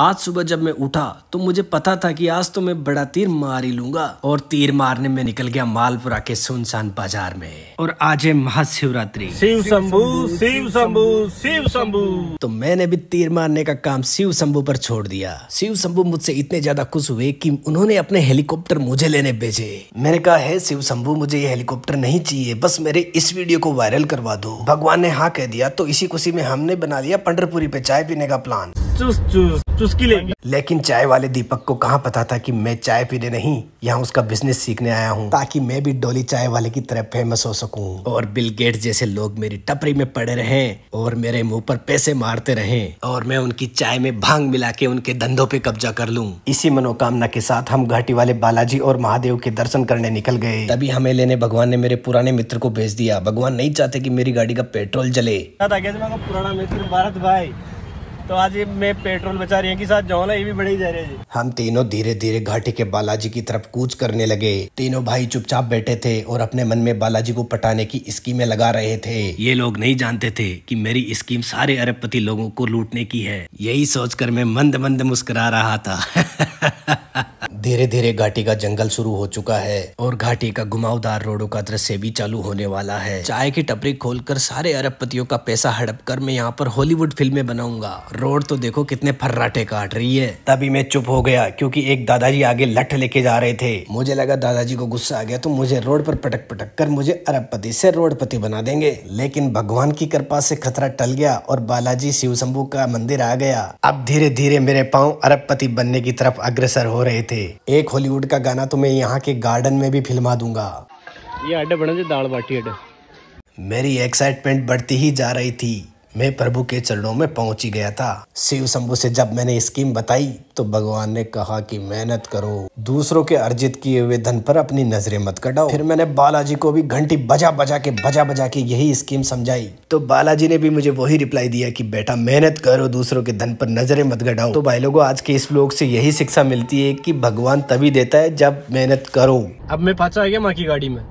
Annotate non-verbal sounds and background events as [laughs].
आज सुबह जब मैं उठा तो मुझे पता था कि आज तो मैं बड़ा तीर मार ही लूंगा और तीर मारने में निकल गया मालपुरा के सुनसान बाजार में और आज है महाशिवरात्रि शिव शंभु शिव शंभु शिव शंभु तो मैंने भी तीर मारने का काम शिव शंभु पर छोड़ दिया शिव शंभु मुझसे इतने ज्यादा खुश हुए कि उन्होंने अपने हेलीकॉप्टर मुझे लेने भेजे मैंने कहा है शिव शंभु मुझे ये हेलीकॉप्टर नहीं चाहिए बस मेरे इस वीडियो को वायरल करवा दो भगवान ने हाँ कह दिया तो इसी खुशी में हमने बना लिया पंडरपुरी पे चाय पीने का प्लान चुस्त चुस्त चुस्की तो लेंगे लेकिन चाय वाले दीपक को कहाँ पता था कि मैं चाय पीने नहीं यहाँ उसका बिजनेस सीखने आया हूँ ताकि मैं भी डोली चाय वाले की तरह फेमस हो सकूँ और बिल गेट जैसे लोग मेरी टपरी में पड़े रहे और मेरे मुँह पर पैसे मारते रहे और मैं उनकी चाय में भांग मिला के उनके धंधों पे कब्जा कर लूँ इसी मनोकामना के साथ हम घाटी वाले बालाजी और महादेव के दर्शन करने निकल गए तभी हमें लेने भगवान ने मेरे पुराने मित्र को भेज दिया भगवान नहीं चाहते की मेरी गाड़ी का पेट्रोल जले पुराना मित्र भारत भाई तो आज मैं पेट्रोल बचा रही है की साथ जाओ ना ये भी बड़ी जा रहे हैं हम तीनों धीरे धीरे घाटी के बालाजी की तरफ कूच करने लगे तीनों भाई चुपचाप बैठे थे और अपने मन में बालाजी को पटाने की स्कीमें लगा रहे थे ये लोग नहीं जानते थे कि मेरी स्कीम सारे अरबपति लोगों को लूटने की है यही सोचकर मैं मंद मंद मुस्कुरा रहा था [laughs] धीरे धीरे घाटी का जंगल शुरू हो चुका है और घाटी का घुमावदार रोडों का दृश्य भी चालू होने वाला है चाय की टपरी खोलकर सारे अरबपतियों का पैसा हड़प कर मैं यहाँ पर हॉलीवुड फिल्में बनाऊंगा रोड तो देखो कितने फर्राटे काट रही है तभी मैं चुप हो गया क्योंकि एक दादाजी आगे लठ लेके जा रहे थे मुझे लगा दादाजी को गुस्सा आ गया तो मुझे रोड पर पटक पटक कर मुझे अरबपति से रोडपति बना देंगे लेकिन भगवान की कृपा से खतरा टल गया और बालाजी शिव शंभू का मंदिर आ गया अब धीरे धीरे मेरे पाँव अरबपति बनने की तरफ अग्रसर हो रहे थे एक हॉलीवुड का गाना तो मैं यहाँ के गार्डन में भी फिल्मा दूंगा ये अड्डे बने दाल बाटी अड्डे मेरी एक्साइटमेंट बढ़ती ही जा रही थी मैं प्रभु के चरणों में पहुंच ही गया था शिव शंभु से जब मैंने स्कीम बताई तो भगवान ने कहा कि मेहनत करो दूसरों के अर्जित किए हुए धन पर अपनी नजरें मत कटाओ फिर मैंने बालाजी को भी घंटी बजा बजा के बजा बजा के यही स्कीम समझाई तो बालाजी ने भी मुझे वही रिप्लाई दिया कि बेटा मेहनत करो दूसरों के धन पर नजरें मत घटाओ तो भाई लोगों आज के इस लोग से यही शिक्षा मिलती है कि भगवान तभी देता है जब मेहनत करो अब मैं पाचा आ गया माँ की गाड़ी में